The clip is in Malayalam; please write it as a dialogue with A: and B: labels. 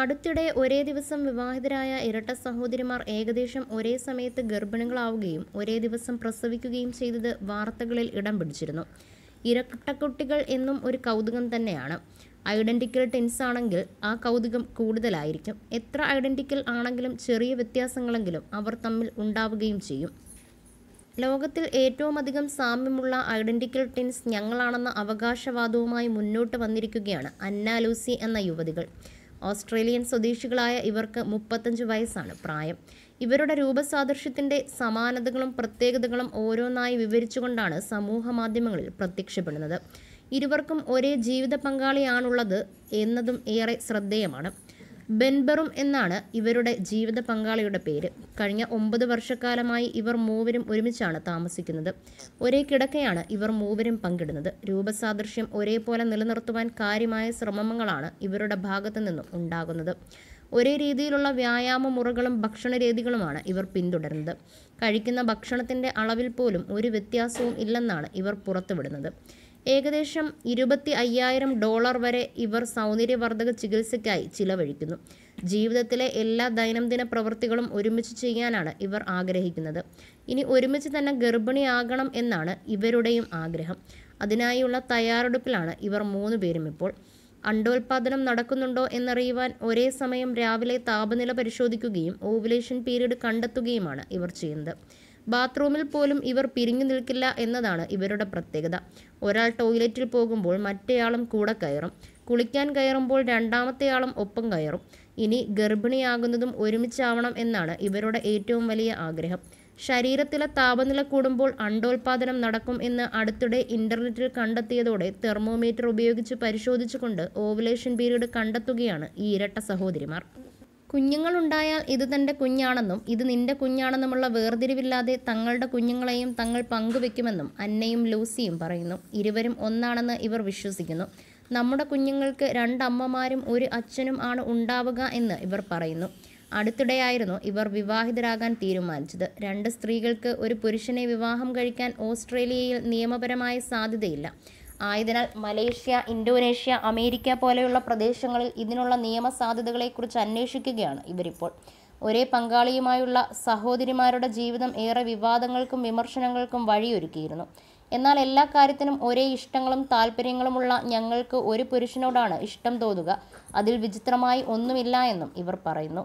A: അടുത്തിടെ ഒരേ ദിവസം വിവാഹിതരായ ഇരട്ട സഹോദരിമാർ ഏകദേശം ഒരേ സമയത്ത് ഗർഭിണികളാവുകയും ഒരേ ദിവസം പ്രസവിക്കുകയും ചെയ്തത് വാർത്തകളിൽ ഇടം പിടിച്ചിരുന്നു ഇരട്ടക്കുട്ടികൾ എന്നും ഒരു കൗതുകം തന്നെയാണ് ഐഡൻറ്റിക്കൽ ടെൻസ് ആണെങ്കിൽ ആ കൗതുകം കൂടുതലായിരിക്കും എത്ര ഐഡൻറ്റിക്കൽ ആണെങ്കിലും ചെറിയ വ്യത്യാസങ്ങളെങ്കിലും അവർ തമ്മിൽ ഉണ്ടാവുകയും ചെയ്യും ലോകത്തിൽ ഏറ്റവും അധികം സാമ്യമുള്ള ഐഡൻറ്റിക്കൽ ടിൻസ് ഞങ്ങളാണെന്ന അവകാശവാദവുമായി മുന്നോട്ട് വന്നിരിക്കുകയാണ് അന്നാലൂസി എന്ന യുവതികൾ ഓസ്ട്രേലിയൻ സ്വദേശികളായ ഇവർക്ക് മുപ്പത്തഞ്ച് വയസ്സാണ് പ്രായം ഇവരുടെ രൂപസാദൃശ്യത്തിൻ്റെ സമാനതകളും പ്രത്യേകതകളും ഓരോന്നായി വിവരിച്ചുകൊണ്ടാണ് സമൂഹ മാധ്യമങ്ങളിൽ പ്രത്യക്ഷപ്പെടുന്നത് ഇരുവർക്കും ഒരേ ജീവിത പങ്കാളിയാണുള്ളത് എന്നതും ഏറെ ശ്രദ്ധേയമാണ് ബെൻബറും എന്നാണ് ഇവരുടെ ജീവിത പങ്കാളിയുടെ പേര് കഴിഞ്ഞ ഒമ്പത് വർഷക്കാലമായി ഇവർ മൂവരും ഒരുമിച്ചാണ് താമസിക്കുന്നത് ഒരേ കിടക്കയാണ് ഇവർ മൂവരും പങ്കിടുന്നത് രൂപസാദൃശ്യം ഒരേപോലെ നിലനിർത്തുവാൻ കാര്യമായ ശ്രമങ്ങളാണ് ഇവരുടെ ഭാഗത്തു നിന്നും ഉണ്ടാകുന്നത് ഒരേ രീതിയിലുള്ള വ്യായാമ മുറകളും ഭക്ഷണ രീതികളുമാണ് ഇവർ പിന്തുടരുന്നത് കഴിക്കുന്ന ഭക്ഷണത്തിൻ്റെ അളവിൽ പോലും ഒരു വ്യത്യാസവും ഇല്ലെന്നാണ് ഇവർ പുറത്തുവിടുന്നത് ഏകദേശം ഇരുപത്തി അയ്യായിരം ഡോളർ വരെ ഇവർ സൗന്ദര്യവർദ്ധക ചികിത്സയ്ക്കായി ചിലവഴിക്കുന്നു ജീവിതത്തിലെ എല്ലാ ദൈനംദിന പ്രവൃത്തികളും ഒരുമിച്ച് ചെയ്യാനാണ് ഇവർ ആഗ്രഹിക്കുന്നത് ഇനി ഒരുമിച്ച് തന്നെ ഗർഭിണിയാകണം എന്നാണ് ഇവരുടെയും ആഗ്രഹം അതിനായുള്ള തയ്യാറെടുപ്പിലാണ് ഇവർ മൂന്ന് പേരും ഇപ്പോൾ അണ്ടോൽപാദനം നടക്കുന്നുണ്ടോ എന്നറിയുവാൻ ഒരേ സമയം രാവിലെ താപനില പരിശോധിക്കുകയും ഓവുലേഷൻ പീരീഡ് കണ്ടെത്തുകയുമാണ് ഇവർ ചെയ്യുന്നത് ബാത്റൂമിൽ പോലും ഇവർ പിരിഞ്ഞു നിൽക്കില്ല എന്നതാണ് ഇവരുടെ പ്രത്യേകത ഒരാൾ ടോയ്ലറ്റിൽ പോകുമ്പോൾ മറ്റേയാളും കൂടെ കയറും കുളിക്കാൻ കയറുമ്പോൾ ആളും ഒപ്പം കയറും ഇനി ഗർഭിണിയാകുന്നതും ഒരുമിച്ചാവണം എന്നാണ് ഇവരുടെ ഏറ്റവും വലിയ ആഗ്രഹം ശരീരത്തിലെ താപനില കൂടുമ്പോൾ അണ്ടോൽപാദനം നടക്കും എന്ന് അടുത്തിടെ ഇന്റർനെറ്റിൽ കണ്ടെത്തിയതോടെ തെർമോമീറ്റർ ഉപയോഗിച്ച് പരിശോധിച്ചുകൊണ്ട് ഓവുലേഷൻ പീരീഡ് കണ്ടെത്തുകയാണ് ഈ ഇരട്ട സഹോദരിമാർ കുഞ്ഞുങ്ങളുണ്ടായാൽ ഇത് തൻ്റെ കുഞ്ഞാണെന്നും ഇത് നിന്റെ കുഞ്ഞാണെന്നുമുള്ള വേർതിരിവില്ലാതെ തങ്ങളുടെ കുഞ്ഞുങ്ങളെയും തങ്ങൾ പങ്കുവെക്കുമെന്നും അന്നയും ലൂസിയും പറയുന്നു ഇരുവരും ഒന്നാണെന്ന് ഇവർ വിശ്വസിക്കുന്നു നമ്മുടെ കുഞ്ഞുങ്ങൾക്ക് രണ്ടമ്മമാരും ഒരു അച്ഛനും ആണ് ഉണ്ടാവുക എന്ന് ഇവർ പറയുന്നു അടുത്തിടെയായിരുന്നു ഇവർ വിവാഹിതരാകാൻ തീരുമാനിച്ചത് രണ്ട് സ്ത്രീകൾക്ക് ഒരു പുരുഷനെ വിവാഹം കഴിക്കാൻ ഓസ്ട്രേലിയയിൽ നിയമപരമായ സാധ്യതയില്ല ആയതിനാൽ മലേഷ്യ ഇന്തോനേഷ്യ അമേരിക്ക പോലെയുള്ള പ്രദേശങ്ങളിൽ ഇതിനുള്ള നിയമ സാധ്യതകളെക്കുറിച്ച് അന്വേഷിക്കുകയാണ് ഇവരിപ്പോൾ ഒരേ പങ്കാളിയുമായുള്ള സഹോദരിമാരുടെ ജീവിതം ഏറെ വിവാദങ്ങൾക്കും വിമർശനങ്ങൾക്കും വഴിയൊരുക്കിയിരുന്നു എന്നാൽ എല്ലാ കാര്യത്തിനും ഒരേ ഇഷ്ടങ്ങളും താല്പര്യങ്ങളുമുള്ള ഞങ്ങൾക്ക് ഒരു പുരുഷനോടാണ് ഇഷ്ടം തോന്നുക അതിൽ വിചിത്രമായി ഒന്നുമില്ല എന്നും ഇവർ പറയുന്നു